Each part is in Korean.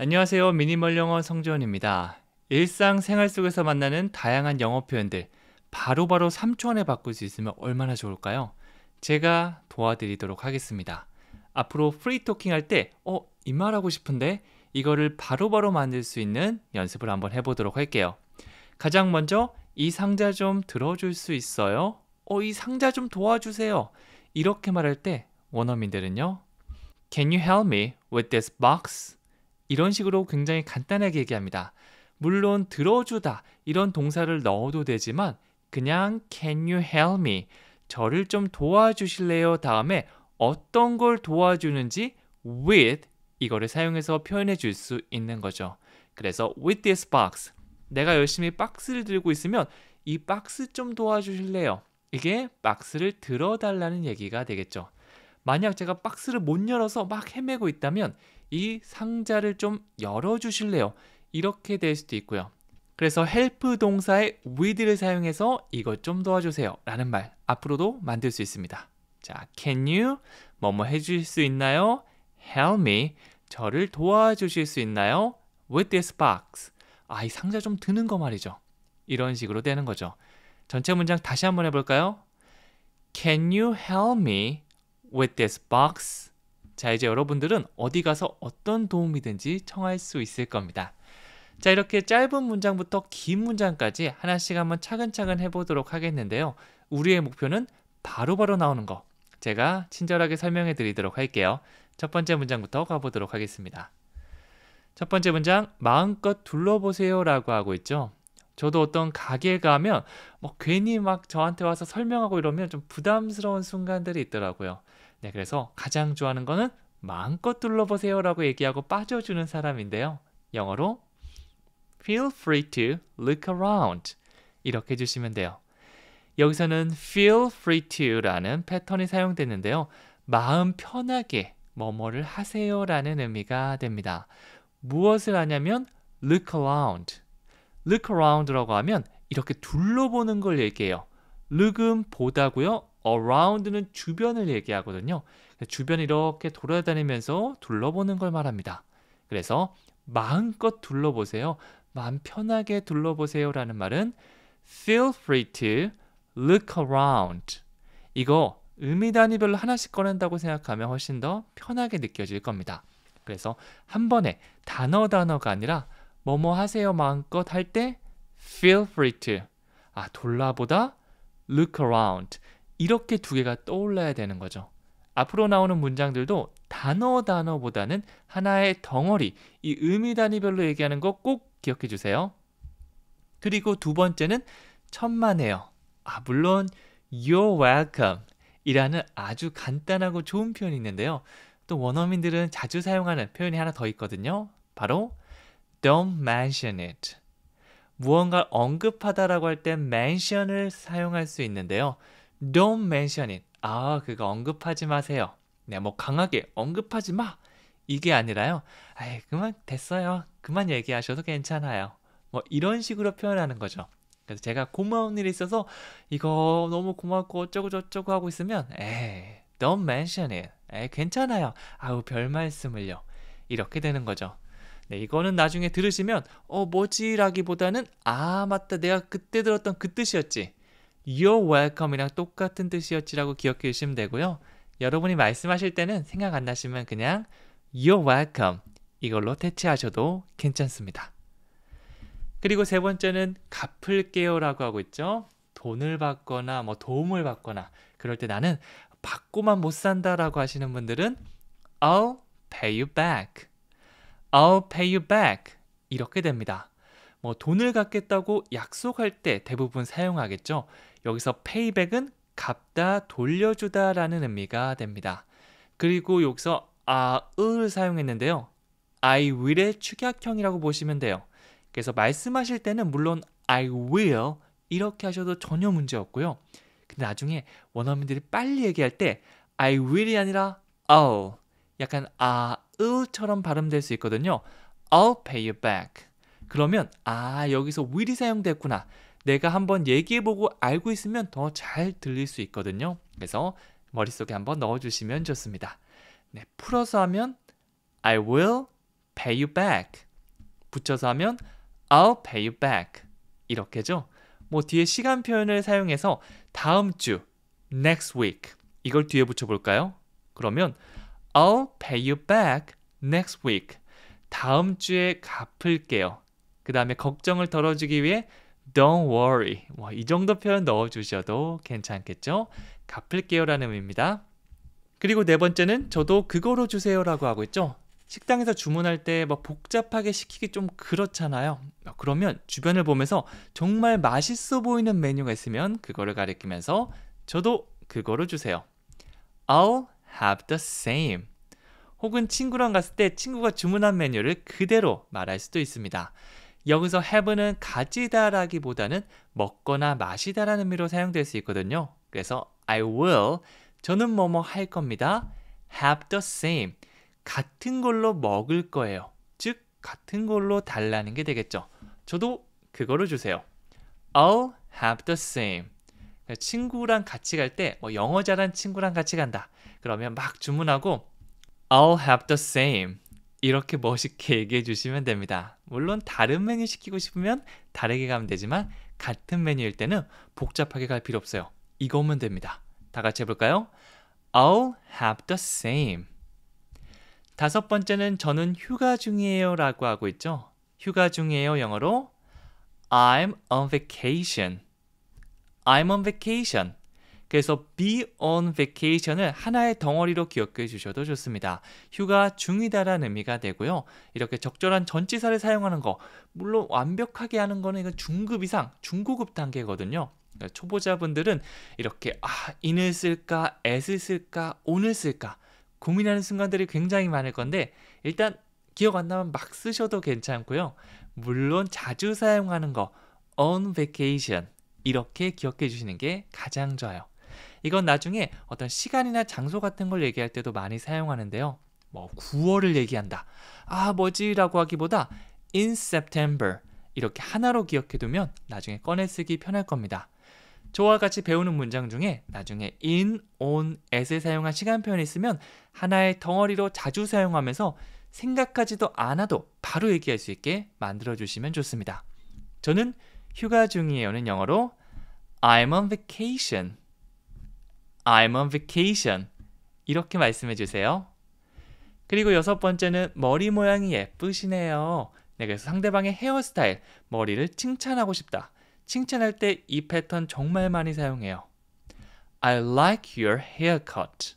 안녕하세요. 미니멀 영어 성지원입니다. 일상 생활 속에서 만나는 다양한 영어 표현들 바로바로 3초 안에 바꿀 수 있으면 얼마나 좋을까요? 제가 도와드리도록 하겠습니다. 앞으로 프리토킹 할 때 어, 이 말하고 싶은데 이거를 바로바로 만들 수 있는 연습을 한번 해보도록 할게요. 가장 먼저 이 상자 좀 들어줄 수 있어요? 어, 이 상자 좀 도와주세요. 이렇게 말할 때 원어민들은요. Can you help me with this box? 이런 식으로 굉장히 간단하게 얘기합니다. 물론 들어주다 이런 동사를 넣어도 되지만 그냥 can you help me 저를 좀 도와주실래요 다음에 어떤 걸 도와주는지 with 이거를 사용해서 표현해 줄 수 있는 거죠. 그래서 with this box 내가 열심히 박스를 들고 있으면 이 박스 좀 도와주실래요? 이게 박스를 들어달라는 얘기가 되겠죠. 만약 제가 박스를 못 열어서 막 헤매고 있다면 이 상자를 좀 열어주실래요? 이렇게 될 수도 있고요. 그래서 헬프 동사의 with를 사용해서 이것 좀 도와주세요 라는 말 앞으로도 만들 수 있습니다. 자, can you 뭐뭐 뭐 해주실 수 있나요? help me 저를 도와주실 수 있나요? with this box 아, 이 상자 좀 드는 거 말이죠. 이런 식으로 되는 거죠. 전체 문장 다시 한번 해볼까요? Can you help me with this box? 자, 이제 여러분들은 어디 가서 어떤 도움이든지 청할 수 있을 겁니다. 자, 이렇게 짧은 문장부터 긴 문장까지 하나씩 한번 차근차근 해보도록 하겠는데요. 우리의 목표는 바로바로 바로 나오는 거. 제가 친절하게 설명해 드리도록 할게요. 첫 번째 문장부터 가보도록 하겠습니다. 첫 번째 문장, 마음껏 둘러보세요 라고 하고 있죠. 저도 어떤 가게 에 가면 뭐 괜히 막 저한테 와서 설명하고 이러면 좀 부담스러운 순간들이 있더라고요. 네, 그래서 가장 좋아하는 거는 마음껏 둘러보세요라고 얘기하고 빠져주는 사람인데요. 영어로 feel free to look around 이렇게 해주시면 돼요. 여기서는 feel free to라는 패턴이 사용됐는데요. 마음 편하게 뭐뭐를 하세요라는 의미가 됩니다. 무엇을 하냐면 look around. look around라고 하면 이렇게 둘러보는 걸 얘기해요. look은 보다고요. around는 주변을 얘기하거든요. 주변 이렇게 돌아다니면서 둘러보는 걸 말합니다. 그래서 마음껏 둘러보세요. 마음 편하게 둘러보세요라는 말은 feel free to look around. 이거 의미 단위별로 하나씩 꺼낸다고 생각하면 훨씬 더 편하게 느껴질 겁니다. 그래서 한 번에 단어 단어가 아니라 뭐뭐 하세요 마음껏 할 때 feel free to 아돌라보다 look around 이렇게 두 개가 떠올라야 되는 거죠. 앞으로 나오는 문장들도 단어 단어보다는 하나의 덩어리, 이 의미 단위별로 얘기하는 거 꼭 기억해 주세요. 그리고 두 번째는 천만에요. 아, 물론 you're welcome 이라는 아주 간단하고 좋은 표현이 있는데요. 또 원어민들은 자주 사용하는 표현이 하나 더 있거든요. 바로 don't mention it. 무언가 언급하다라고 할 때 mention을 사용할 수 있는데요. Don't mention it. 아, 그거 언급하지 마세요. 네, 뭐 강하게 언급하지 마. 이게 아니라요. 아이, 그만 됐어요. 그만 얘기하셔도 괜찮아요. 뭐 이런 식으로 표현하는 거죠. 그래서 제가 고마운 일이 있어서 이거 너무 고맙고 어쩌고 저쩌고 하고 있으면 에이, don't mention it. 에이, 괜찮아요. 아우, 별 말씀을요. 이렇게 되는 거죠. 네, 이거는 나중에 들으시면 어, 뭐지라기보다는 아, 맞다. 내가 그때 들었던 그 뜻이었지. You're welcome이랑 똑같은 뜻이었지라고 기억해 주시면 되고요. 여러분이 말씀하실 때는 생각 안 나시면 그냥 You're welcome 이걸로 대체하셔도 괜찮습니다. 그리고 세 번째는 갚을게요라고 하고 있죠. 돈을 받거나 뭐 도움을 받거나 그럴 때 나는 받고만 못 산다라고 하시는 분들은 I'll pay you back. I'll pay you back. 이렇게 됩니다. 뭐 돈을 갚겠다고 약속할 때 대부분 사용하겠죠. 여기서 페이백은 갚다 돌려주다라는 의미가 됩니다. 그리고 여기서 아을 사용했는데요. I will의 축약형이라고 보시면 돼요. 그래서 말씀하실 때는 물론 I will 이렇게 하셔도 전혀 문제 없고요. 근데 나중에 원어민들이 빨리 얘기할 때 I will이 아니라 I'll 약간 아을처럼 발음될 수 있거든요. I'll pay you back. 그러면 아 여기서 will이 사용됐구나. 내가 한번 얘기해보고 알고 있으면 더 잘 들릴 수 있거든요. 그래서 머릿속에 한번 넣어주시면 좋습니다. 네, 풀어서 하면 I will pay you back. 붙여서 하면 I'll pay you back. 이렇게죠. 뭐 뒤에 시간 표현을 사용해서 다음 주 next week 이걸 뒤에 붙여볼까요? 그러면 I'll pay you back next week. 다음 주에 갚을게요. 그 다음에 걱정을 덜어주기 위해 Don't worry. 와, 뭐, 이 정도 표현 넣어주셔도 괜찮겠죠? 갚을게요라는 의미입니다. 그리고 네 번째는 저도 그거로 주세요라고 하고 있죠. 식당에서 주문할 때막 복잡하게 시키기 좀 그렇잖아요. 어, 그러면 주변을 보면서 정말 맛있어 보이는 메뉴가 있으면 그거를 가리키면서 저도 그거로 주세요. I'll have the same. 혹은 친구랑 갔을 때 친구가 주문한 메뉴를 그대로 말할 수도 있습니다. 여기서 have는 가지다라기보다는 먹거나 마시다라는 의미로 사용될 수 있거든요. 그래서 I will 저는 뭐뭐 할 겁니다. have the same 같은 걸로 먹을 거예요. 즉 같은 걸로 달라는 게 되겠죠. 저도 그거를 주세요. I'll have the same. 그러니까 친구랑 같이 갈때뭐 영어 잘한 친구랑 같이 간다. 그러면 막 주문하고 I'll have the same 이렇게 멋있게 얘기해 주시면 됩니다. 물론 다른 메뉴 시키고 싶으면 다르게 가면 되지만 같은 메뉴일 때는 복잡하게 갈 필요 없어요. 이거 오면 됩니다. 다 같이 해볼까요? I'll have the same. 다섯 번째는 저는 휴가 중이에요 라고 하고 있죠. 휴가 중이에요 영어로 I'm on vacation. I'm on vacation. 그래서 be on vacation을 하나의 덩어리로 기억해 주셔도 좋습니다. 휴가 중이다라는 의미가 되고요. 이렇게 적절한 전치사를 사용하는 거, 물론 완벽하게 하는 거는 이건 중급 이상, 중고급 단계거든요. 그러니까 초보자분들은 이렇게 아, in을 쓸까, as을 쓸까, o n 쓸까 고민하는 순간들이 굉장히 많을 건데 일단 기억 안 나면 막 쓰셔도 괜찮고요. 물론 자주 사용하는 거 on vacation 이렇게 기억해 주시는 게 가장 좋아요. 이건 나중에 어떤 시간이나 장소 같은 걸 얘기할 때도 많이 사용하는데요. 뭐 9월을 얘기한다. 아, 뭐지라고 하기보다 in September 이렇게 하나로 기억해 두면 나중에 꺼내 쓰기 편할 겁니다. 저와 같이 배우는 문장 중에 나중에 in, on, at을 사용한 시간 표현이 있으면 하나의 덩어리로 자주 사용하면서 생각하지도 않아도 바로 얘기할 수 있게 만들어 주시면 좋습니다. 저는 휴가 중이에요는 영어로 I'm on vacation I'm on vacation. 이렇게 말씀해 주세요. 그리고 여섯 번째는 머리 모양이 예쁘시네요. 네, 그래서 상대방의 헤어스타일, 머리를 칭찬하고 싶다. 칭찬할 때 이 패턴 정말 많이 사용해요. I like your haircut.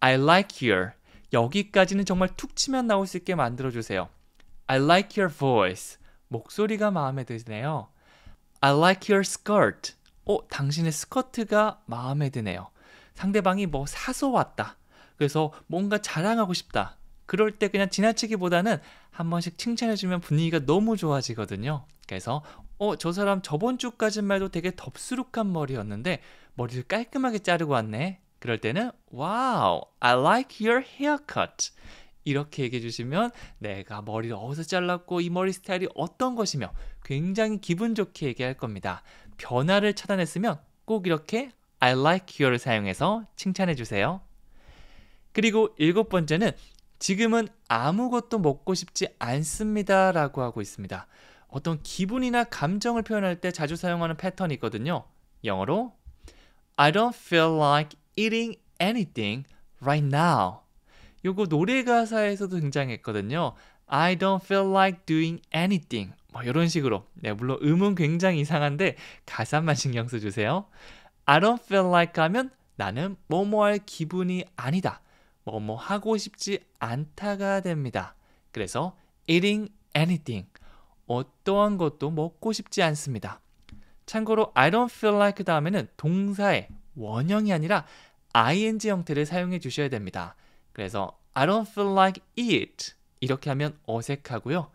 I like your. 여기까지는 정말 툭 치면 나올 수 있게 만들어주세요. I like your voice. 목소리가 마음에 드네요. I like your skirt. 어, 당신의 스커트가 마음에 드네요. 상대방이 뭐 사서 왔다. 그래서 뭔가 자랑하고 싶다. 그럴 때 그냥 지나치기보다는 한 번씩 칭찬해주면 분위기가 너무 좋아지거든요. 그래서 어, 저 사람 저번 주까지만 해도 되게 덥수룩한 머리였는데 머리를 깔끔하게 자르고 왔네. 그럴 때는 와우, wow, I like your haircut. 이렇게 얘기해 주시면 내가 머리를 어디서 잘랐고 이 머리 스타일이 어떤 것이며 굉장히 기분 좋게 얘기할 겁니다. 변화를 차단했으면 꼭 이렇게 I like you를 사용해서 칭찬해 주세요. 그리고 일곱 번째는 지금은 아무것도 먹고 싶지 않습니다 라고 하고 있습니다. 어떤 기분이나 감정을 표현할 때 자주 사용하는 패턴이 있거든요. 영어로 I don't feel like eating anything right now. 요거 노래 가사에서도 등장했거든요. I don't feel like doing anything. 뭐 이런 식으로 네, 물론 음은 굉장히 이상한데 가사만 신경 써주세요. I don't feel like 하면 나는 뭐뭐 할 기분이 아니다. 뭐뭐 하고 싶지 않다가 됩니다. 그래서 eating anything 어떠한 것도 먹고 싶지 않습니다. 참고로 I don't feel like 다음에는 동사의 원형이 아니라 ing 형태를 사용해 주셔야 됩니다. 그래서 I don't feel like it 이렇게 하면 어색하고요.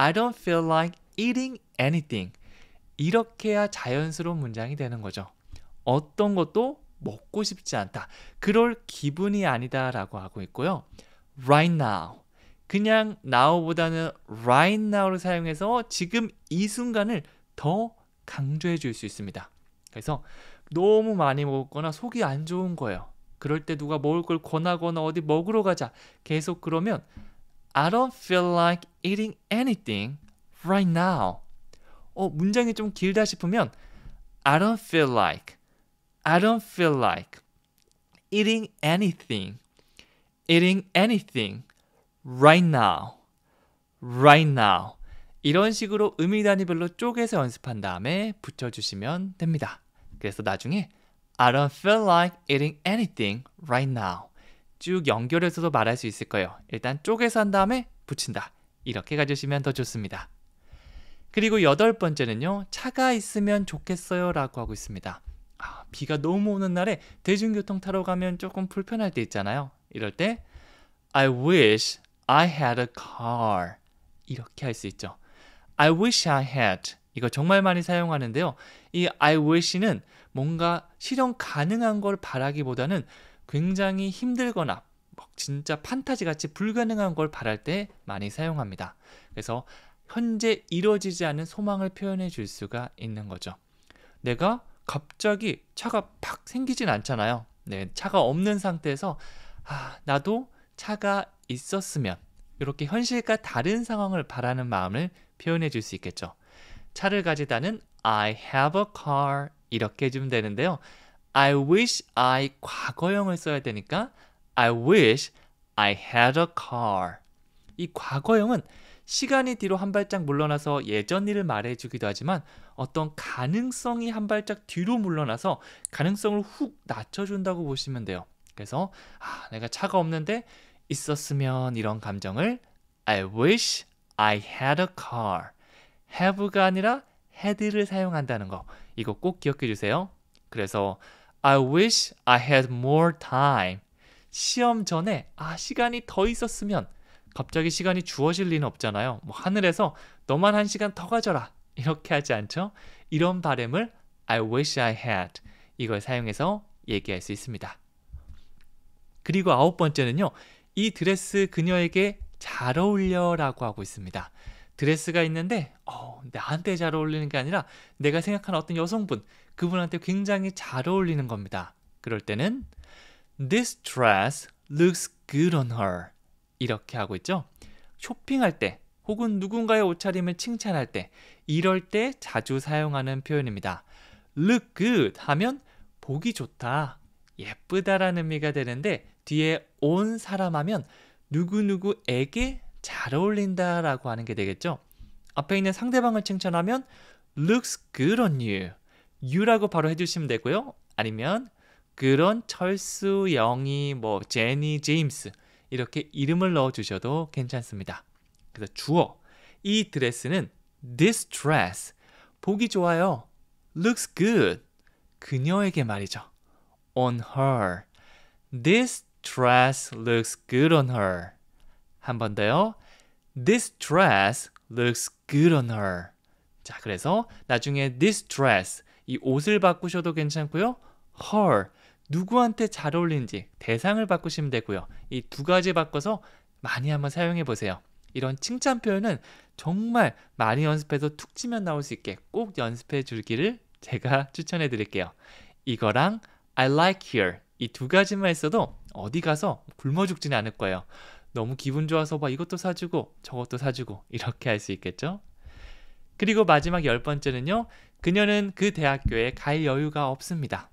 I don't feel like eating anything. 이렇게 해야 자연스러운 문장이 되는 거죠. 어떤 것도 먹고 싶지 않다. 그럴 기분이 아니다 라고 하고 있고요. Right now. 그냥 now보다는 right now를 사용해서 지금 이 순간을 더 강조해 줄 수 있습니다. 그래서 너무 많이 먹었거나 속이 안 좋은 거예요. 그럴 때 누가 먹을 걸 권하거나 어디 먹으러 가자. 계속 그러면 I don't feel like eating anything right now. 어, 문장이 좀 길다 싶으면 I don't feel like I don't feel like eating anything eating anything right now right now 이런 식으로 의미 단위별로 쪼개서 연습한 다음에 붙여 주시면 됩니다. 그래서 나중에 I don't feel like eating anything right now 쭉 연결해서도 말할 수 있을 거예요. 일단 쪼개서 한 다음에 붙인다. 이렇게 가주시면 더 좋습니다. 그리고 여덟 번째는요. 차가 있으면 좋겠어요 라고 하고 있습니다. 아, 비가 너무 오는 날에 대중교통 타러 가면 조금 불편할 때 있잖아요. 이럴 때 I wish I had a car 이렇게 할 수 있죠. I wish I had 이거 정말 많이 사용하는데요. 이 I wish는 뭔가 실현 가능한 걸 바라기보다는 굉장히 힘들거나 진짜 판타지 같이 불가능한 걸 바랄 때 많이 사용합니다. 그래서 현재 이루어지지 않은 소망을 표현해 줄 수가 있는 거죠. 내가 갑자기 차가 팍 생기진 않잖아요. 네, 차가 없는 상태에서 아, 나도 차가 있었으면 이렇게 현실과 다른 상황을 바라는 마음을 표현해 줄 수 있겠죠. 차를 가지다는 I have a car 이렇게 해주면 되는데요. I wish I 과거형을 써야 되니까 I wish I had a car. 이 과거형은 시간이 뒤로 한 발짝 물러나서 예전 일을 말해주기도 하지만 어떤 가능성이 한 발짝 뒤로 물러나서 가능성을 훅 낮춰준다고 보시면 돼요. 그래서 아, 내가 차가 없는데 있었으면 이런 감정을 I wish I had a car. have가 아니라 had를 사용한다는 거 이거 꼭 기억해 주세요. 그래서 I wish I had more time. 시험 전에 아 시간이 더 있었으면 갑자기 시간이 주어질 리는 없잖아요. 뭐 하늘에서 너만 한 시간 더 가져라 이렇게 하지 않죠? 이런 발음을 I wish I had 이걸 사용해서 얘기할 수 있습니다. 그리고 아홉 번째는요. 이 드레스 그녀에게 잘 어울려라고 하고 있습니다. 드레스가 있는데 어, 나한테 잘 어울리는 게 아니라 내가 생각하는 어떤 여성분 그분한테 굉장히 잘 어울리는 겁니다. 그럴 때는 This dress looks good on her. 이렇게 하고 있죠. 쇼핑할 때 혹은 누군가의 옷차림을 칭찬할 때 이럴 때 자주 사용하는 표현입니다. look good 하면 보기 좋다, 예쁘다라는 의미가 되는데 뒤에 온 사람 하면 누구누구에게 잘 어울린다라고 하는 게 되겠죠. 앞에 있는 상대방을 칭찬하면 looks good on you. 유라고 바로 해주시면 되고요. 아니면 그런 철수, 영희, 뭐 제니, 제임스 이렇게 이름을 넣어주셔도 괜찮습니다. 그래서 주어 이 드레스는 this dress 보기 좋아요. looks good 그녀에게 말이죠. on her this dress looks good on her 한 번 더요. this dress looks good on her 자 그래서 나중에 this dress 이 옷을 바꾸셔도 괜찮고요. her 누구한테 잘 어울리는지 대상을 바꾸시면 되고요. 이 두 가지 바꿔서 많이 한번 사용해 보세요. 이런 칭찬 표현은 정말 많이 연습해서 툭 치면 나올 수 있게 꼭 연습해 줄기를 제가 추천해 드릴게요. 이거랑 I like here 이 두 가지만 있어도 어디 가서 굶어 죽지는 않을 거예요. 너무 기분 좋아서 막 이것도 사주고 저것도 사주고 이렇게 할 수 있겠죠? 그리고 마지막 열 번째는요. 그녀는 그 대학교에 갈 여유가 없습니다.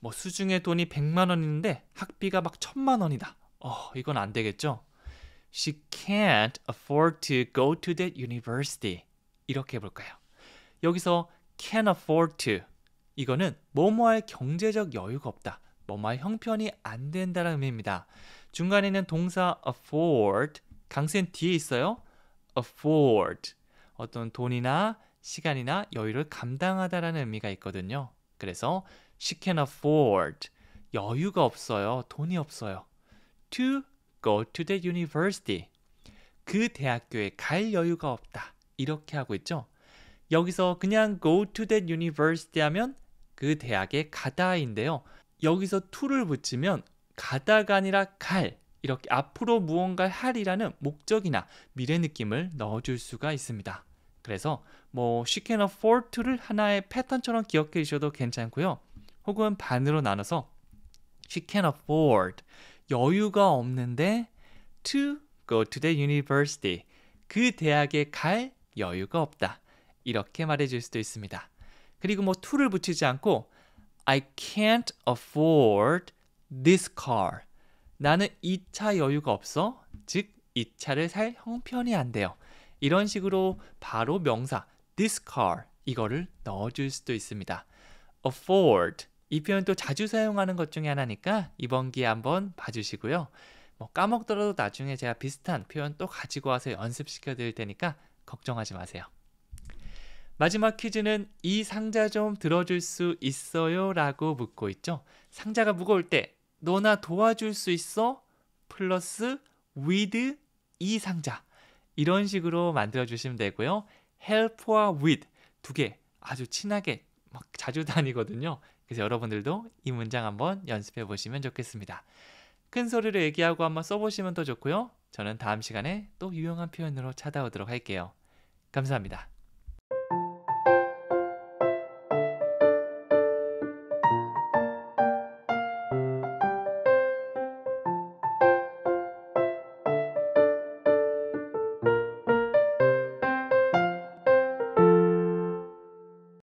뭐 수중에 돈이 100만 원인데 학비가 막 1000만 원이다. 어, 이건 안 되겠죠? She can't afford to go to that university. 이렇게 해 볼까요? 여기서 can afford to 이거는 뭐뭐할 경제적 여유가 없다. 뭐뭐할 형편이 안 된다라는 의미입니다. 중간에는 동사 afford 강센 뒤에 있어요. afford 어떤 돈이나 시간이나 여유를 감당하다라는 의미가 있거든요. 그래서 she can afford 여유가 없어요. 돈이 없어요. to go to the university 그 대학교에 갈 여유가 없다. 이렇게 하고 있죠. 여기서 그냥 go to the university 하면 그 대학에 가다인데요. 여기서 to를 붙이면 가다가 아니라 갈 이렇게 앞으로 무언가 할이라는 목적이나 미래 느낌을 넣어줄 수가 있습니다. 그래서 뭐 쉽게 는 afford to를 하나의 패턴처럼 기억해 주셔도 괜찮고요. 혹은 반으로 나눠서 she can afford 여유가 없는데 to go to the university 그 대학에 갈 여유가 없다 이렇게 말해줄 수도 있습니다. 그리고 뭐 to를 붙이지 않고 I can't afford this car 나는 이 차 여유가 없어 즉 이 차를 살 형편이 안 돼요 이런 식으로 바로 명사 this car 이거를 넣어줄 수도 있습니다. afford 이 표현 도 자주 사용하는 것 중에 하나니까 이번 기회 한번 봐주시고요. 뭐 까먹더라도 나중에 제가 비슷한 표현 또 가지고 와서 연습시켜 드릴 테니까 걱정하지 마세요. 마지막 퀴즈는 이 상자 좀 들어줄 수 있어요? 라고 묻고 있죠. 상자가 무거울 때 너나 도와줄 수 있어? 플러스 with 이 상자 이런 식으로 만들어 주시면 되고요. help와 with 두 개 아주 친하게 막 자주 다니거든요. 그래서 여러분들도 이 문장 한번 연습해 보시면 좋겠습니다. 큰 소리로 얘기하고 한번 써보시면 더 좋고요. 저는 다음 시간에 또 유용한 표현으로 찾아오도록 할게요. 감사합니다.